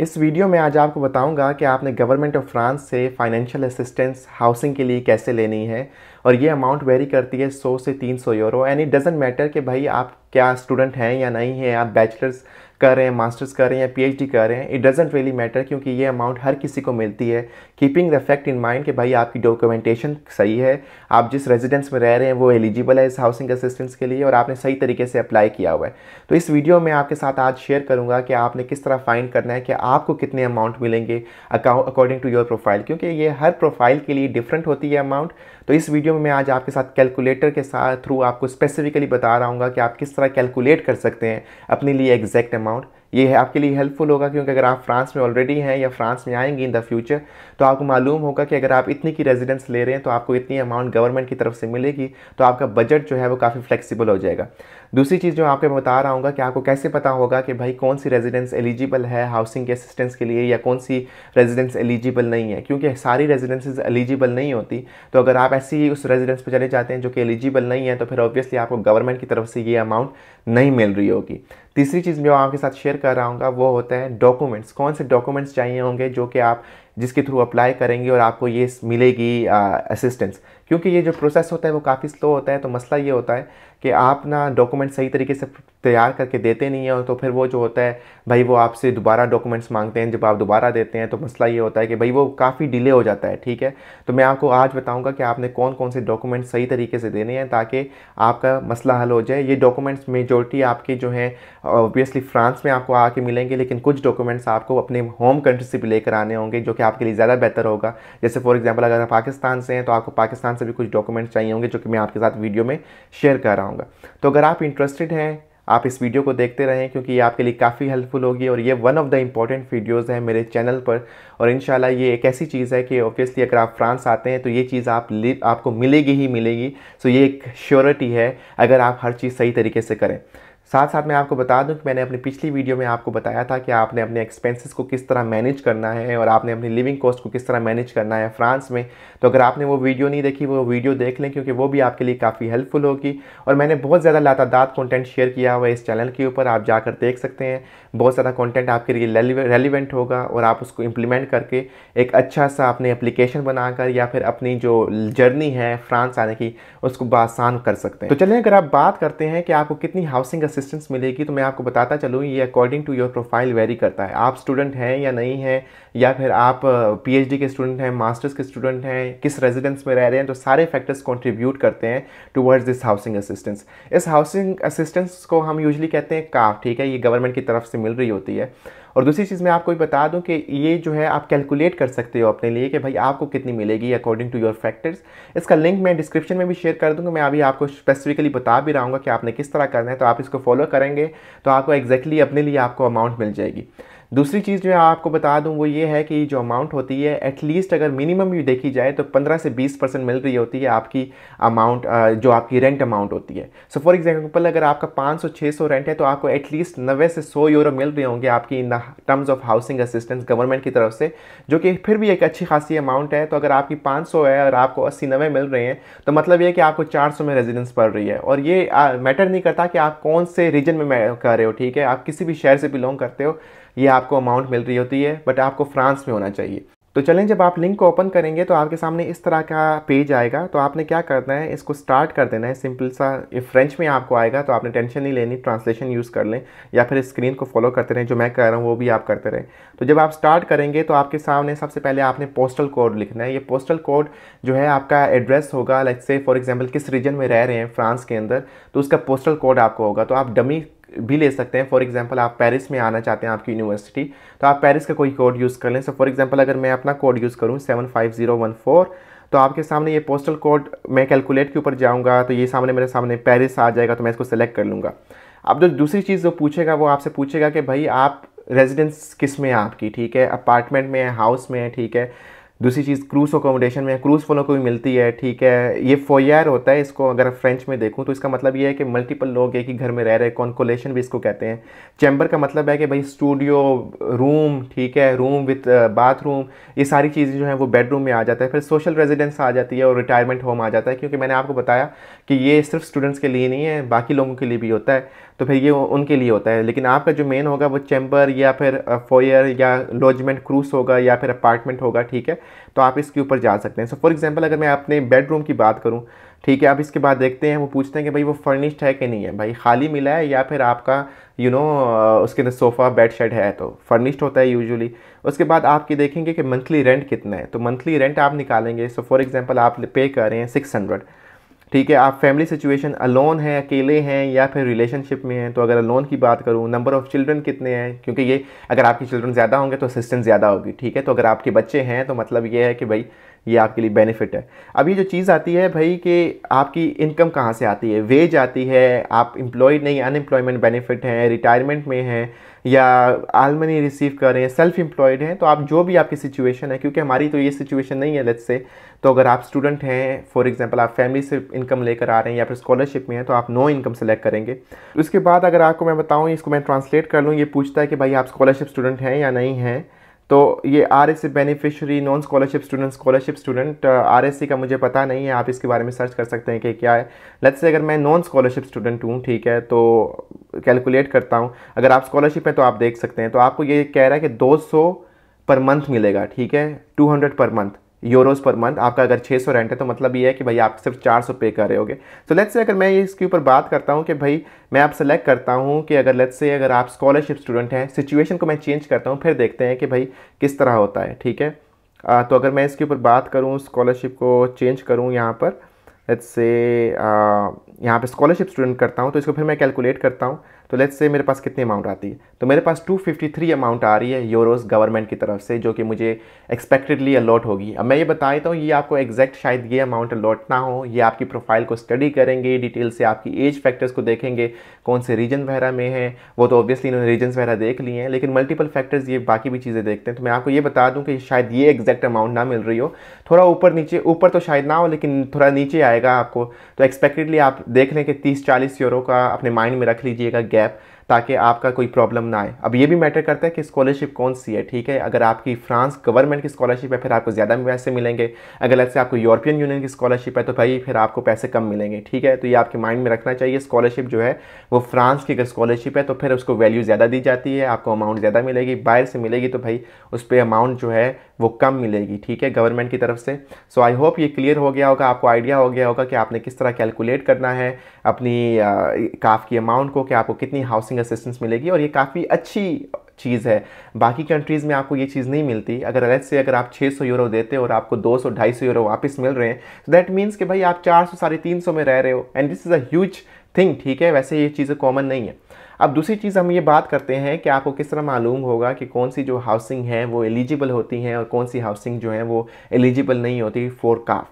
इस वीडियो में आज आपको बताऊंगा कि आपने गवर्नमेंट ऑफ फ्रांस से फाइनेंशियल असिस्टेंस हाउसिंग के लिए कैसे लेनी है और ये अमाउंट वेरी करती है 100 से 300 euro and it doesn't matter कि भाई आप क्या स्टूडेंट हैं या नहीं हैं आप बैचलर्स कर रहे हैं मास्टर्स कर रहे हैं या पी कर रहे हैं इट डजेंट रियली मैटर क्योंकि ये अमाउंट हर किसी को मिलती है keeping the fact in mind कि भाई आपकी डॉक्यूमेंटेशन सही है आप जिस रेजिडेंस में रह रहे हैं वो एलिजिबल है इस हाउसिंग असिस्टेंस के लिए और आपने सही तरीके से अप्लाई किया हुआ है तो इस वीडियो में आपके साथ आज शेयर करूँगा कि आपने किस तरह फाइंड करना है कि आपको कितने अमाउंट मिलेंगे अकॉर्डिंग टू योर प्रोफाइल क्योंकि ये हर प्रोफाइल के लिए डिफरेंट होती है अमाउंट तो इस वीडियो में मैं आज आपके साथ कैलकुलेटर के साथ थ्रू आपको स्पेसिफिकली बता रहा हूँ कि आप किस तरह कैलकुलेट कर सकते हैं अपने लिए एग्जैक्ट अमाउंट ये आपके लिए हेल्पफुल होगा क्योंकि अगर आप फ्रांस में ऑलरेडी हैं या फ्रांस में आएंगे इन द फ्यूचर तो आपको मालूम होगा कि अगर आप इतनी की रेजिडेंस ले रहे हैं तो आपको इतनी अमाउंट गवर्नमेंट की तरफ से मिलेगी तो आपका बजट जो है वो काफ़ी फ्लेक्सिबल हो जाएगा दूसरी चीज़ जो आपको बता रहा हूँ कि आपको कैसे पता होगा कि भाई कौन सी रेजिडेंस एलिजिबल है हाउसिंग के असिस्टेंस के लिए या कौन सी रेजिडेंस एलिजिबल नहीं है क्योंकि सारी रेजिडेंसेज एलिजिबल नहीं होती तो अगर आप ऐसी ही उस रेजिडेंस पर चले जाते हैं जो कि एलिजिबल नहीं है तो फिर ऑब्वियसली आपको गवर्नमेंट की तरफ से ये अमाउंट नहीं मिल रही होगी तीसरी चीज़ जो आपके साथ शेयर कर रहा हूँ वो होता है डॉक्यूमेंट्स कौन से डॉक्यूमेंट्स चाहिए होंगे जो कि आप जिसके थ्रू अप्लाई करेंगे और आपको ये मिलेगी असिस्टेंस क्योंकि ये जो प्रोसेस होता है वो काफ़ी स्लो होता है तो मसला ये होता है कि आप ना डॉक्यूमेंट सही तरीके से तैयार करके देते नहीं हैं तो फिर वो जो होता है भाई वो आपसे दोबारा डॉक्यूमेंट्स मांगते हैं जब आप दोबारा देते हैं तो मसला ये होता है कि भाई वो काफ़ी डिले हो जाता है ठीक है तो मैं आपको आज बताऊंगा कि आपने कौन कौन से डॉक्यूमेंट्स सही तरीके से देने हैं ताकि आपका मसला हल हो जाए ये डॉक्यूमेंट्स मेजोरिटी आपके जो हैं ऑब्वियसली फ्रांस में आपको आके मिलेंगे लेकिन कुछ डॉक्यूमेंट्स आपको अपने होम कंट्री से भी लेकर आने होंगे जो कि कि आपके लिए ज़्यादा बेहतर होगा जैसे फॉर एग्जाम्पल अगर आप पाकिस्तान से हैं तो आपको पाकिस्तान से भी कुछ डॉक्यूमेंट्स चाहिए होंगे जो कि मैं आपके साथ वीडियो में शेयर कर रहा हूँ तो अगर आप इंटरेस्टेड हैं आप इस वीडियो को देखते रहें क्योंकि ये आपके लिए काफ़ी हेल्पफुल होगी और ये one of the important videos हैं मेरे चैनल पर और इन ये एक ऐसी चीज़ है कि ऑब्वियसली अगर आप फ्रांस आते हैं तो ये चीज़ आप आपको मिलेगी ही मिलेगी सो ये एक श्योरिटी है अगर आप हर चीज़ सही तरीके से करें साथ साथ मैं आपको बता दूं कि मैंने अपनी पिछली वीडियो में आपको बताया था कि आपने अपने एक्सपेंसेस को किस तरह मैनेज करना है और आपने अपनी लिविंग कॉस्ट को किस तरह मैनेज करना है फ्रांस में तो अगर आपने वो वीडियो नहीं देखी वो वीडियो देख लें क्योंकि वो भी आपके लिए काफ़ी हेल्पफुल होगी और मैंने बहुत ज़्यादा लातादात कॉन्टेंट शेयर किया हुआ है इस चैनल के ऊपर आप जाकर देख सकते हैं बहुत ज़्यादा कॉन्टेंट आपके लिए रेलिवेंट होगा और आप उसको इम्प्लीमेंट करके एक अच्छा सा अपने अप्लीकेशन बनाकर या फिर अपनी जो जर्नी है फ्रांस आने की उसको बसान कर सकते हैं तो चलें अगर आप बात करते हैं कि आपको कितनी हाउसिंग असिस्टेंस मिलेगी तो मैं आपको बताता चलूँ ये according to your profile vary करता है आप स्टूडेंट हैं या नहीं हैं या फिर आप पीएचडी के स्टूडेंट हैं मास्टर्स के स्टूडेंट हैं किस रेजिडेंस में रह रहे हैं तो सारे फैक्टर्स कंट्रीब्यूट करते हैं टुवर्ड्स दिस हाउसिंग असिस्टेंस इस हाउसिंग असिस्टेंस को हम यूजली कहते हैं काफ ठीक है ये गवर्नमेंट की तरफ से मिल रही होती है और दूसरी चीज़ मैं आपको भी बता दूं कि ये जो है आप कैलकुलेट कर सकते हो अपने लिए कि भाई आपको कितनी मिलेगी अकॉर्डिंग टू योर फैक्टर्स इसका लिंक मैं डिस्क्रिप्शन में भी शेयर कर दूंगा मैं अभी आपको स्पेसिफिकली बता भी रहा हूँ कि आपने किस तरह करना है तो आप इसको फॉलो करेंगे तो आपको एक्जैक्टली exactly अपने लिए आपको अमाउंट मिल जाएगी दूसरी चीज़ जो आपको बता दूं वो ये है कि जो अमाउंट होती है एटलीस्ट अगर मिनिमम भी देखी जाए तो 15 से 20 परसेंट मिल रही होती है आपकी अमाउंट जो आपकी रेंट अमाउंट होती है सो फॉर एग्जांपल अगर आपका 500 600 रेंट है तो आपको एटलीस्ट नबे से 100 यूरो मिल रहे होंगे आपकी in the terms of housing assistance government की तरफ से जो कि फिर भी एक अच्छी खासी अमाउंट है तो अगर आपकी पाँच है और आपको अस्सी नब्बे मिल रहे हैं तो मतलब ये कि आपको चार में रेजिडेंस पड़ रही है और ये मैटर नहीं करता कि आप कौन से रीजन में कर रहे हो ठीक है आप किसी भी शहर से बिलोंग करते हो ये आपको अमाउंट मिल रही होती है बट आपको फ्रांस में होना चाहिए तो चलें जब आप लिंक को ओपन करेंगे तो आपके सामने इस तरह का पेज आएगा तो आपने क्या करना है इसको स्टार्ट कर देना है सिंपल सा फ्रेंच में आपको आएगा तो आपने टेंशन नहीं लेनी ट्रांसलेशन यूज़ कर लें या फिर स्क्रीन को फॉलो करते रहें जो मैं कह रहा हूँ वो भी आप करते रहें तो जब आप स्टार्ट करेंगे तो आपके सामने सबसे पहले आपने पोस्टल कोड लिखना है ये पोस्टल कोड जो है आपका एड्रेस होगा लाइक से फॉर एग्जाम्पल किस रीजन में रह रहे हैं फ्रांस के अंदर तो उसका पोस्टल कोड आपको होगा तो आप डमी भी ले सकते हैं फॉर एग्जांपल आप पेरिस में आना चाहते हैं आपकी यूनिवर्सिटी तो आप पेरिस का कोई कोड यूज़ कर लें सो फॉर एग्जांपल अगर मैं अपना कोड यूज़ करूँ seven five zero one four तो आपके सामने ये पोस्टल कोड मैं कैलकुलेट के ऊपर जाऊँगा तो ये सामने मेरे सामने पेरिस आ जाएगा तो मैं इसको सेलेक्ट कर लूँगा अब जो दूसरी चीज़ जो पूछेगा वो आपसे पूछेगा कि भाई आप रेजिडेंस किस में है आपकी ठीक है अपार्टमेंट में है हाउस में है ठीक है दूसरी चीज़ क्रूज़ अकोमोडेशन में क्रूज़ फॉलो को भी मिलती है ठीक है ये फोयर होता है इसको अगर फ्रेंच में देखूँ तो इसका मतलब ये है कि मल्टीपल लोग एक ही घर में रह रहे कॉन्कोलेशन भी इसको कहते हैं चैम्बर का मतलब है कि भाई स्टूडियो रूम ठीक है रूम विथ बाथरूम ये सारी चीज़ें जो हैं वो बेडरूम में आ जाता है फिर सोशल रेजिडेंस आ जाती है और रिटायरमेंट होम आ जाता है क्योंकि मैंने आपको बताया कि ये सिर्फ स्टूडेंट्स के लिए नहीं है बाकी लोगों के लिए भी होता है तो फिर ये उनके लिए होता है लेकिन आपका जो मेन होगा वो चैम्बर या फिर फोयर या लॉजमेंट क्रूस होगा या फिर अपार्टमेंट होगा ठीक है तो आप इसके ऊपर जा सकते हैं सो फॉर एग्जांपल अगर मैं अपने बेडरूम की बात करूँ ठीक है आप इसके बाद देखते हैं वो पूछते हैं कि भाई वो फर्निश्ड है कि नहीं है भाई खाली मिला है या फिर आपका यू you नो know, उसके अंदर सोफ़ा बेड शेड है तो फर्निश्ड होता है यूजुअली उसके बाद आपके देखेंगे कि मंथली रेंट कितना है तो मंथली रेंट आप निकालेंगे सो फॉर एग्जांपल आप पे कर रहे हैं सिक्स हंड्रेड ठीक है आप फैमिली सिचुएशन अलोन हैं अकेले हैं या फिर रिलेशनशिप में हैं तो अगर अलोन की बात करूँ नंबर ऑफ़ चिल्ड्रन कितने हैं क्योंकि ये अगर आपके चिल्ड्रन ज़्यादा होंगे तो असिस्टेंस ज़्यादा होगी ठीक है तो अगर आपके बच्चे हैं तो मतलब ये है कि भाई ये आपके लिए बेनिफिट है अब ये जो चीज़ आती है भाई कि आपकी इनकम कहाँ से आती है वेज आती है आप इम्प्लॉयड नहीं अनएम्प्लॉयमेंट बेनिफिट हैं रिटायरमेंट में हैं या आलमनी रिसीव कर रहे हैं सेल्फ एम्प्लॉयड हैं तो आप जो भी आपकी सिचुएशन है क्योंकि हमारी तो ये सिचुएशन नहीं है लेट्स से तो अगर आप स्टूडेंट हैं फॉर एग्जांपल आप फैमिली से इनकम लेकर आ रहे हैं या फिर स्कॉलरशिप में हैं तो आप नो इनकम सेलेक्ट करेंगे उसके बाद अगर आपको मैं बताऊँ इसको मैं ट्रांसलेट कर लूँ ये पूछता है कि भाई आप स्कॉलरशिप स्टूडेंट हैं या नहीं हैं तो ये R S C beneficiary non scholarship student scholarship student R S C का मुझे पता नहीं है आप इसके बारे में सर्च कर सकते हैं कि क्या है लेट्स से अगर मैं नॉन स्कॉलरशिप स्टूडेंट हूँ ठीक है तो कैलकुलेट करता हूँ अगर आप स्कॉलरशिप हैं तो आप देख सकते हैं तो आपको ये कह रहा है कि 200 पर मंथ मिलेगा ठीक है 200 per month Euros per month आपका अगर 600 रेंट है तो मतलब ये है कि भाई आप सिर्फ 400 पे कर रहे होगे तो लेट्स से अगर मैं इसके ऊपर बात करता हूँ कि भाई मैं आप सेलेक्ट करता हूँ कि अगर लेट्स से अगर आप स्कॉलरशिप स्टूडेंट हैं सिचुएशन को मैं चेंज करता हूँ फिर देखते हैं कि भाई किस तरह होता है ठीक है आ, तो अगर मैं इसके ऊपर बात करूँ स्कॉलरशिप को चेंज करूँ यहाँ पर लेट्स से यहाँ पे स्कॉलरशिप स्टूडेंट करता हूँ तो इसको फिर मैं कैलकुलेट करता हूँ तो लेट्स से मेरे पास कितनी अमाउंट आती है तो मेरे पास 253 अमाउंट आ रही है यूरोज़ गवर्नमेंट की तरफ से जो कि मुझे एक्सपेक्टेडली अलॉट होगी अब मैं ये बता देता हूँ ये आपको एग्जैक्ट शायद ये अमाउंट अलॉट ना हो ये आपकी प्रोफाइल को स्टडी करेंगे डिटेल से आपकी एज फैक्टर्स को देखेंगे कौन से रीजन वगैरह में है वो तो ऑब्वियसली इन्होंने रीजन वगैरह देख लिए हैं लेकिन मल्टीपल फैक्टर्स ये बाकी भी चीज़ें देखते हैं तो मैं आपको ये बता दूँ कि शायद ये एग्जैक्ट अमाउंट ना मिल रही हो थोड़ा ऊपर नीचे ऊपर तो शायद ना हो लेकिन थोड़ा नीचे आएगा आपको तो एक्सपेक्टेडली आप देख लें कि 30-40 यूरो का अपने माइंड में रख लीजिएगा गैप ताकि आपका कोई प्रॉब्लम ना आए अब ये भी मैटर करता है कि स्कॉलरशिप कौन सी है ठीक है अगर आपकी फ्रांस गवर्नमेंट की स्कॉलरशिप है फिर आपको ज़्यादा पैसे मिलेंगे अगर ऐसे आपको यूरोपियन यूनियन की स्कॉलरशिप है तो भाई फिर आपको पैसे कम मिलेंगे ठीक है तो ये आपके माइंड में रखना चाहिए स्कॉलरशिप जो है वो फ्रांस की अगर स्कॉलरशिप है तो फिर उसको वैल्यू ज़्यादा दी जाती है आपको अमाउंट ज़्यादा मिलेगी बाहर से मिलेगी तो भाई उस पर अमाउंट जो है वो कम मिलेगी ठीक है गवर्नमेंट की तरफ से सो आई होप ये क्लियर हो गया होगा आपको आइडिया हो गया होगा कि आपने किस तरह कैलकुलेट करना है अपनी काफ की अमाउंट को कि आपको कितनी हाउसिंग असिस्टेंस मिलेगी और ये काफ़ी अच्छी चीज़ है बाकी कंट्रीज़ में आपको ये चीज़ नहीं मिलती अगर अलग से अगर आप 600 यूरो देते हो और आपको 200 250 यूरो वापस मिल रहे हैं तो दैट मीन्स कि भाई आप 400 सौ साढ़े तीन में रह रहे हो and this is a huge thing ठीक है वैसे ये चीज़ें कॉमन नहीं है अब दूसरी चीज़ हम ये बात करते हैं कि आपको किस तरह मालूम होगा कि कौन सी जो हाउसिंग है वो एलिजिबल होती हैं और कौन सी हाउसिंग जो है वो एलिजिबल नहीं होती फोर काफ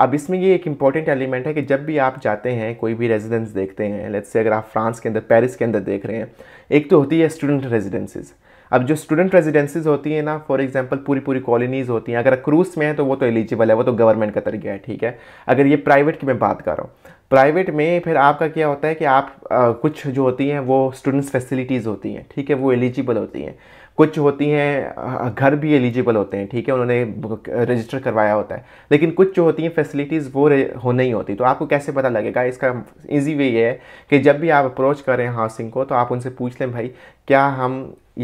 अब इसमें ये एक इंपॉर्टेंट एलिमेंट है कि जब भी आप जाते हैं कोई भी रेजिडेंस देखते हैं लेट्स से अगर आप फ्रांस के अंदर पेरिस के अंदर देख रहे हैं एक तो होती है स्टूडेंट रेजिडेंसेज अब जो स्टूडेंट रेजिडेंसीज़ होती हैं ना फॉर एग्जांपल पूरी पूरी कॉलोनीज़ होती हैं अगर क्रूज में है तो वो तो एलिजिबल है वो तो गवर्नमेंट का तरीका है ठीक है अगर ये प्राइवेट की मैं बात कर रहा हूँ प्राइवेट में फिर आपका क्या होता है कि आप आ, कुछ जो होती हैं वो स्टूडेंट्स फैसिलिटीज़ होती हैं ठीक है वो एलिजिबल होती हैं कुछ होती हैं घर भी एलिजिबल होते हैं ठीक है उन्होंने रजिस्टर करवाया होता है लेकिन कुछ जो होती हैं फैसिलिटीज़ वो हो नहीं होती तो आपको कैसे पता लगेगा इसका इजी वे ये है कि जब भी आप अप्रोच कर रहे हैं हाउसिंग को तो आप उनसे पूछ लें भाई क्या हम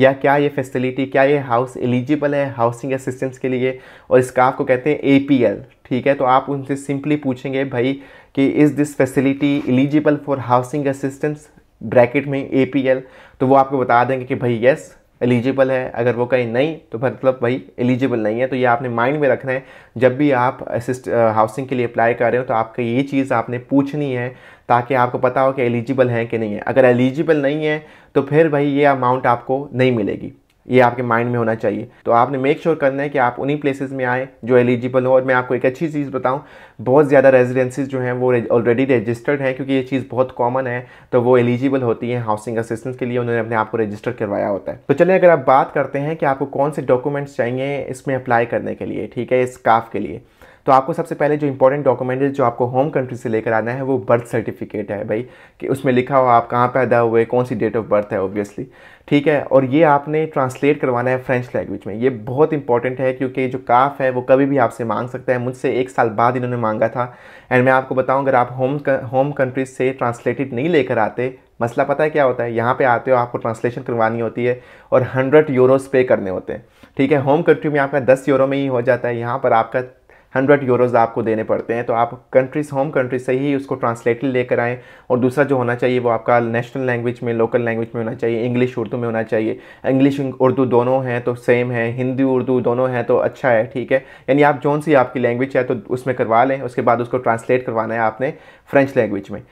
या क्या ये फैसिलिटी क्या ये हाउस एलिजिबल है हाउसिंग असिस्टेंस के लिए और इसका आपको कहते हैं ए ठीक है तो आप उनसे सिंपली पूछेंगे भाई कि is this facility eligible for housing assistance bracket में ए तो वो आपको बता देंगे कि भाई यस एलिजिबल है अगर वो कहीं नहीं तो मतलब भाई एलिजिबल नहीं है तो ये आपने माइंड में रखना है जब भी आप असिस्ट हाउसिंग के लिए अप्लाई कर रहे हो तो आपको ये चीज़ आपने पूछनी है ताकि आपको पता हो कि एलिजिबल है कि नहीं है अगर एलिजिबल नहीं है तो फिर भाई ये अमाउंट आपको नहीं मिलेगी ये आपके माइंड में होना चाहिए तो आपने मेक श्योर sure करना है कि आप उन्हीं प्लेसेस में आए जो एलिजिबल हो और मैं आपको एक अच्छी चीज़ बताऊं बहुत ज़्यादा रेजिडेंसीज जो हैं वो ऑलरेडी रजिस्टर्ड हैं क्योंकि ये चीज़ बहुत कॉमन है तो वो एलिजिबल होती है हाउसिंग असिस्टेंस के लिए उन्होंने अपने आप को रजिस्टर करवाया होता है तो चलिए अगर आप बात करते हैं कि आपको कौन से डॉक्यूमेंट्स चाहिए इसमें अप्लाई करने के लिए ठीक है इस काफ के लिए तो आपको सबसे पहले जो इंपॉर्टेंट डॉक्यूमेंट है जो आपको होम कंट्री से लेकर आना है वो बर्थ सर्टिफिकेट है भाई कि उसमें लिखा हो आप कहाँ पैदा हुए कौन सी डेट ऑफ बर्थ है ऑब्वियसली ठीक है और ये आपने ट्रांसलेट करवाना है फ्रेंच लैंग्वेज में ये बहुत इंपॉर्टेंट है क्योंकि जो काफ है वो कभी भी आपसे मांग सकता है मुझसे एक साल बाद इन्होंने मांगा था एंड मैं आपको बताऊँ अगर आप होम होम कंट्रीज से ट्रांसलेटेड नहीं लेकर आते मसला पता है क्या होता है यहाँ पे आते हो आपको ट्रांसलेशन करवानी होती है और हंड्रेड यूरोज पे करने होते हैं ठीक है होम कंट्री में आपका दस यूरो में ही हो जाता है यहाँ पर आपका हंड्रेड यूरोज आपको देने पड़ते हैं तो आप कंट्रीज होम कंट्री से ही उसको ट्रांसलेटेड लेकर आएँ और दूसरा जो होना चाहिए वो आपका नेशनल लैंग्वेज में लोकल लैंग्वेज में होना चाहिए इंग्लिश उर्दू में होना चाहिए इंग्लिश उर्दू दोनों हैं तो सेम है हिंदी उर्दू दोनों हैं तो अच्छा है ठीक है यानी आप जौन सी आपकी लैंग्वेज है तो उसमें करवा लें उसके बाद उसको ट्रांसलेट करवाना है आपने फ्रेंच लैंग्वेज में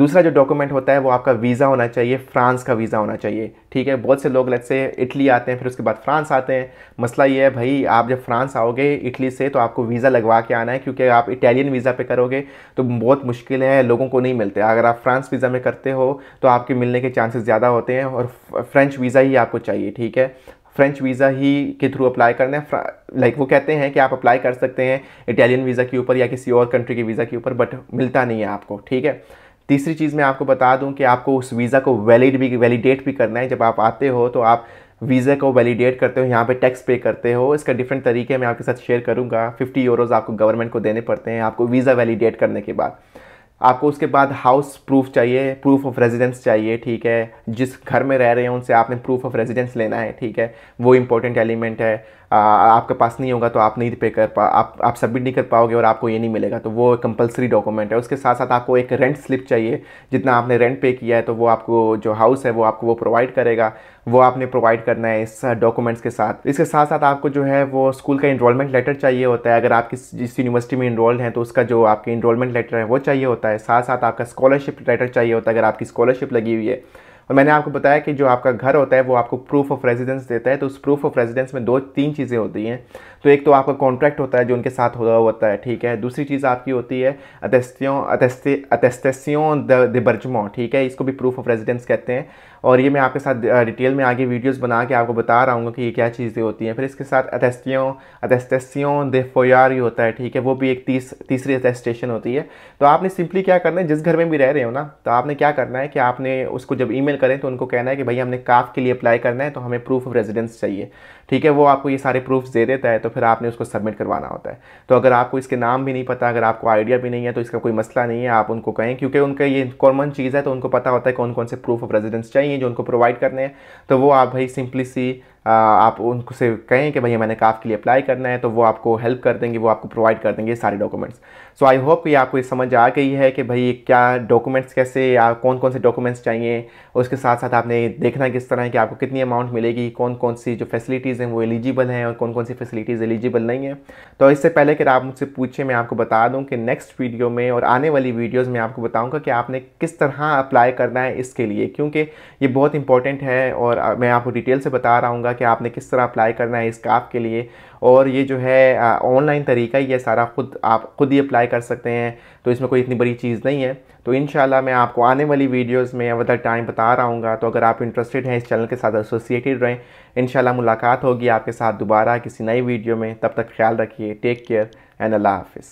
दूसरा जो डॉक्यूमेंट होता है वो आपका वीज़ा होना चाहिए फ्रांस का वीज़ा होना चाहिए ठीक है बहुत से लोग लग से इटली आते हैं फिर उसके बाद फ्रांस आते हैं मसला ये है भाई आप जब फ्रांस आओगे इटली से तो आपको वीज़ा लगवा के आना है क्योंकि आप इटालियन वीज़ा पे करोगे तो बहुत मुश्किल है लोगों को नहीं मिलते अगर आप फ्रांस वीज़ा में करते हो तो आपके मिलने के चांसेस ज़्यादा होते हैं और फ्रेंच वीज़ा ही आपको चाहिए ठीक है फ्रेंच वीज़ा ही के थ्रू अप्लाई करना है लाइक वो कहते हैं कि आप अप्लाई कर सकते हैं इटालियन वीज़ा के ऊपर या किसी और कंट्री के वीज़ा के ऊपर बट मिलता नहीं है आपको ठीक है तीसरी चीज़ मैं आपको बता दूं कि आपको उस वीज़ा को वैलिड भी वैलिडेट भी करना है जब आप आते हो तो आप वीज़ा को वैलिडेट करते हो यहाँ पे टैक्स पे करते हो इसका डिफरेंट तरीके मैं आपके साथ शेयर करूँगा फिफ्टी यूरोज़ आपको गवर्नमेंट को देने पड़ते हैं आपको वीज़ा वैलिडेट करने के बाद आपको उसके बाद हाउस प्रूफ चाहिए प्रूफ ऑफ रेजिडेंस चाहिए ठीक है जिस घर में रह रहे हैं उनसे आपने प्रूफ ऑफ रेजिडेंस लेना है ठीक है वो इंपॉर्टेंट एलिमेंट है आपके पास नहीं होगा तो आप नहीं पे कर पा आप आप सबमिट नहीं कर पाओगे और आपको ये नहीं मिलेगा तो वो कंपलसरी डॉक्यूमेंट है उसके साथ साथ आपको एक रेंट स्लिप चाहिए जितना आपने रेंट पे किया है तो वो आपको जो हाउस है वो आपको वो प्रोवाइड करेगा वो आपने प्रोवाइड करना है इस डॉक्यूमेंट्स के साथ इसके साथ साथ आपको जो है वो स्कूल का इनरोलमेंट लेटर चाहिए होता है अगर आप किस जिस यूनिवर्सिटी में इनरोल्ड हैं तो उसका जो आपके इनरोलमेंट लेटर है वो चाहिए होता है साथ साथ आपका स्कॉलरशिप लेटर चाहिए होता है अगर आपकी स्कॉलरशिप लगी हुई है और मैंने आपको बताया कि जो आपका घर होता है वो आपको प्रूफ ऑफ रेजिडेंस देता है तो उस प्रूफ ऑफ रेजिडेंस में दो तीन चीज़ें होती हैं तो एक तो आपका कॉन्ट्रैक्ट होता है जो उनके साथ हो होता है ठीक है दूसरी चीज़ आपकी होती है अतस्तियों अतस्तेसियों ठीक है इसको भी प्रूफ ऑफ रेजिडेंस कहते हैं और ये मैं आपके साथ डिटेल में आगे वीडियोस बना के आपको बता रहा हूँ कि ये क्या चीज़ें होती हैं फिर इसके साथ अतस्तियों अतस्तियों दे फोयार ही होता है ठीक है वो भी एक तीस तीसरी अटेस्टेशन होती है तो आपने सिंपली क्या करना है जिस घर में भी रह रहे हो ना तो आपने क्या करना है कि आपने उसको जब ई ईमेल करें तो उनको कहना है कि भाई हमने काफ के लिए अप्लाई करना है तो हमें प्रूफ ऑफ रेजिडेंस चाहिए ठीक है वो आपको ये सारे प्रूफ दे देता है तो फिर आपने उसको सबमिट करवाना होता है तो अगर आपको इसके नाम भी नहीं पता अगर आपको आइडिया भी नहीं है तो इसका कोई मसला नहीं है आप उनको कहें क्योंकि उनका ये कॉमन चीज़ है तो उनको पता होता है कौन कौन से प्रूफ ऑफ रेजिडेंस चाहिए जो उनको प्रोवाइड करने हैं तो वो आप भाई सिंपली सी आप उनसे कहें कि भैया मैंने काफ के लिए अप्लाई करना है तो वो आपको हेल्प कर देंगे वो आपको प्रोवाइड कर देंगे सारे डॉक्यूमेंट्स सो आई होप कि आपको ये समझ आ गई है कि भाई क्या डॉक्यूमेंट्स कैसे या कौन कौन से डॉक्यूमेंट्स चाहिए उसके साथ साथ आपने देखना किस तरह है कि आपको कितनी अमाउंट मिलेगी कौन कौन सी जो फैसिलिटीज़ हैं वो एलिजिबल हैं और कौन कौन सी फैसिलिटीज़ एलिजिबल नहीं हैं तो इससे पहले कि आप मुझसे पूछें मैं आपको बता दूँ कि नेक्स्ट वीडियो में और आने वाली वीडियोज़ में आपको बताऊँगा कि आपने किस तरह अप्लाई करना है इसके लिए क्योंकि ये बहुत इंपॉर्टेंट है और मैं आपको डिटेल से बता रहा हूँ होगा कि आपने किस तरह अप्लाई करना है काफ के लिए और ये जो है ऑनलाइन तरीका ही है सारा खुद आप खुद ही अप्लाई कर सकते हैं तो इसमें कोई इतनी बड़ी चीज़ नहीं है तो इन मैं आपको आने वाली वीडियोस में अवधर टाइम बता रहा हूँ तो अगर आप इंटरेस्टेड हैं इस चैनल के साथ एसोसिएटेड रहें इन मुलाकात होगी आपके साथ दोबारा किसी नई वीडियो में तब तक ख्याल रखिए टेक केयर एंड अल्लाह हाफ़